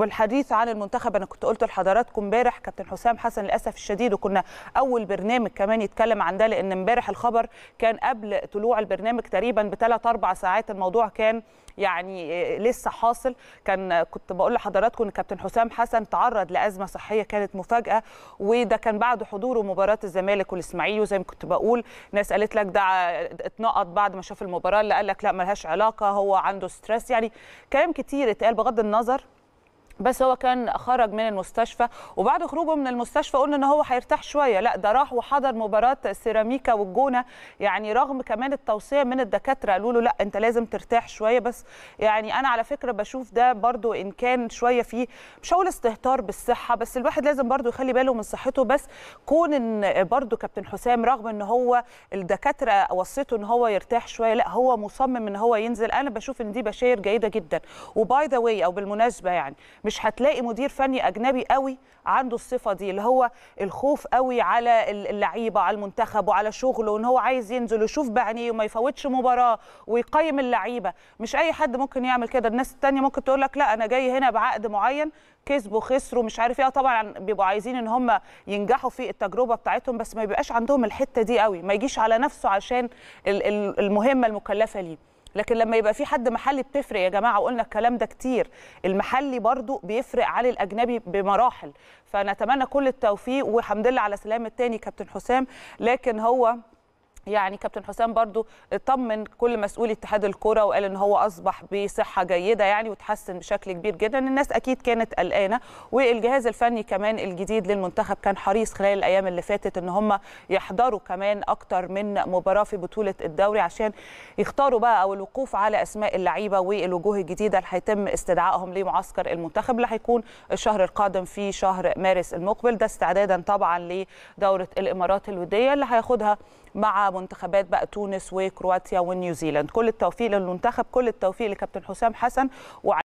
والحديث عن المنتخب انا كنت قلت لحضراتكم امبارح كابتن حسام حسن للاسف الشديد وكنا اول برنامج كمان يتكلم عن ده لان امبارح الخبر كان قبل طلوع البرنامج تقريبا بثلاث اربع ساعات الموضوع كان يعني آه، لسه حاصل كان كنت بقول لحضراتكم ان كابتن حسام حسن تعرض لازمه صحيه كانت مفاجاه وده كان بعد حضوره مباراه الزمالك والاسماعيلي وزي ما كنت بقول ناس قالت لك ده اتنقط بعد ما شاف المباراه اللي قال لك لا ملهاش علاقه هو عنده ستريس يعني كلام كتير اتقال بغض النظر بس هو كان خرج من المستشفى وبعد خروجه من المستشفى قلنا ان هو هيرتاح شويه لا ده راح وحضر مباراه سيراميكا والجونه يعني رغم كمان التوصيه من الدكاتره قالوا له لا انت لازم ترتاح شويه بس يعني انا على فكره بشوف ده برضو ان كان شويه فيه مش هقول استهتار بالصحه بس الواحد لازم برضو يخلي باله من صحته بس كون ان برضو كابتن حسام رغم ان هو الدكاتره وصيته ان هو يرتاح شويه لا هو مصمم ان هو ينزل انا بشوف ان دي بشاير جيده جدا وباي ذا واي او بالمناسبه يعني مش مش هتلاقي مدير فني اجنبي قوي عنده الصفه دي اللي هو الخوف قوي على اللعيبه على المنتخب وعلى شغله وان هو عايز ينزل يشوف بعينيه وما يفوتش مباراه ويقيم اللعيبه مش اي حد ممكن يعمل كده الناس الثانيه ممكن تقول لك لا انا جاي هنا بعقد معين كسبوا خسروا مش عارف ايه آه طبعا بيبقوا عايزين ان هم ينجحوا في التجربه بتاعتهم بس ما بيبقاش عندهم الحته دي قوي ما يجيش على نفسه عشان المهمه المكلفه ليه لكن لما يبقى في حد محلي بتفرق يا جماعه وقلنا الكلام ده كتير المحلي برضو بيفرق عن الاجنبي بمراحل فنتمنى كل التوفيق وحمد لله على سلامه تاني كابتن حسام لكن هو يعني كابتن حسام برضو طمن كل مسؤول اتحاد الكرة وقال ان هو اصبح بصحة جيدة يعني وتحسن بشكل كبير جدا الناس اكيد كانت قلقانة والجهاز الفني كمان الجديد للمنتخب كان حريص خلال الايام اللي فاتت ان هم يحضروا كمان اكتر من مباراة في بطولة الدوري عشان يختاروا بقى او الوقوف على اسماء اللعيبة والوجوه الجديدة اللي هيتم استدعائهم لمعسكر المنتخب اللي هيكون الشهر القادم في شهر مارس المقبل ده استعدادا طبعا لدورة الامارات الودية اللي هياخدها مع منتخبات بقى تونس وكرواتيا ونيوزيلاند كل التوفيق للمنتخب كل التوفيق لكابتن حسام حسن وع